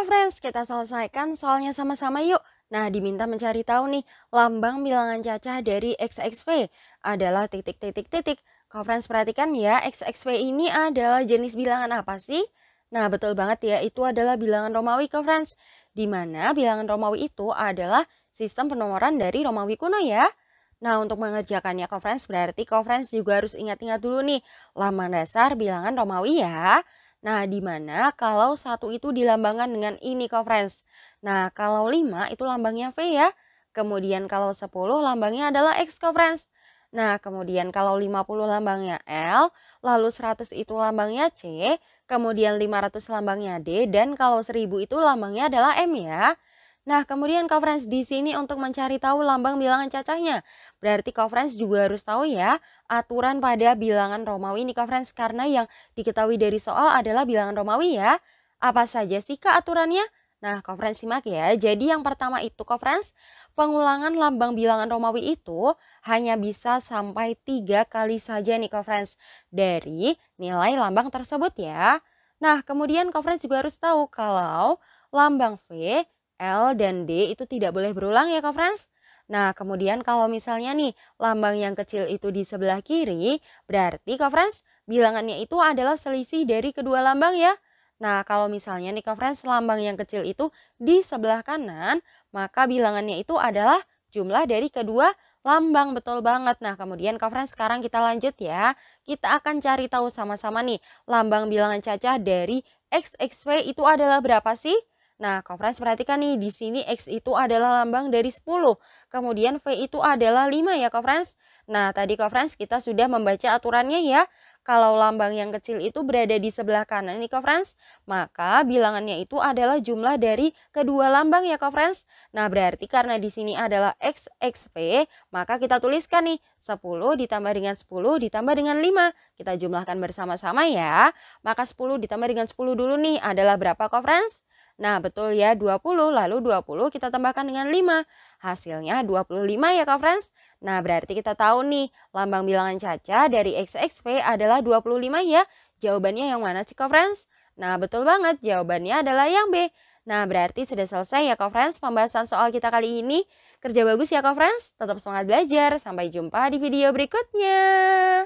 Oke friends, kita selesaikan soalnya sama-sama yuk. Nah, diminta mencari tahu nih, lambang bilangan cacah dari XXV adalah titik-titik-titik. Kau friends perhatikan ya, XXV ini adalah jenis bilangan apa sih? Nah, betul banget ya, itu adalah bilangan Romawi kau friends. Di bilangan Romawi itu adalah sistem penomoran dari Romawi kuno ya. Nah, untuk mengerjakannya Friends berarti Friends juga harus ingat-ingat dulu nih, laman dasar bilangan Romawi ya. Nah, di mana kalau satu itu dilambangkan dengan ini kok friends. Nah, kalau lima itu lambangnya V ya. Kemudian kalau sepuluh lambangnya adalah X kok friends. Nah, kemudian kalau lima puluh lambangnya L, lalu seratus itu lambangnya C, kemudian lima ratus lambangnya D, dan kalau seribu itu lambangnya adalah M ya. Nah, kemudian kofrens di sini untuk mencari tahu lambang bilangan cacahnya. Berarti kofrens juga harus tahu ya aturan pada bilangan Romawi ini kofrens karena yang diketahui dari soal adalah bilangan Romawi ya. Apa saja sih ke aturannya? Nah, conference simak ya. Jadi yang pertama itu conference, pengulangan lambang bilangan Romawi itu hanya bisa sampai tiga kali saja nih conference dari nilai lambang tersebut ya. Nah, kemudian conference juga harus tahu kalau lambang V L dan D itu tidak boleh berulang ya Kak Frans? Nah, kemudian kalau misalnya nih lambang yang kecil itu di sebelah kiri, berarti Kak Frans bilangannya itu adalah selisih dari kedua lambang ya. Nah, kalau misalnya nih Kak Frans lambang yang kecil itu di sebelah kanan, maka bilangannya itu adalah jumlah dari kedua lambang betul banget. Nah, kemudian Kak Frans sekarang kita lanjut ya. Kita akan cari tahu sama-sama nih lambang bilangan cacah dari XXV itu adalah berapa sih? Nah, kofrens perhatikan nih, di sini X itu adalah lambang dari 10. Kemudian V itu adalah 5 ya kofrens. Nah, tadi kofrens kita sudah membaca aturannya ya. Kalau lambang yang kecil itu berada di sebelah kanan nih kofrens, maka bilangannya itu adalah jumlah dari kedua lambang ya kofrens. Nah, berarti karena di sini adalah X, XV, maka kita tuliskan nih 10 ditambah dengan 10 ditambah dengan 5. Kita jumlahkan bersama-sama ya. Maka 10 ditambah dengan 10 dulu nih adalah berapa kofrens? Nah, betul ya 20, lalu 20 kita tambahkan dengan 5. Hasilnya 25 ya Kak Friends. Nah, berarti kita tahu nih, lambang bilangan Caca dari XXV adalah 25 ya. Jawabannya yang mana sih Kak Friends? Nah, betul banget, jawabannya adalah yang B. Nah, berarti sudah selesai ya Kak Friends pembahasan soal kita kali ini. Kerja bagus ya Kak Friends, tetap semangat belajar. Sampai jumpa di video berikutnya.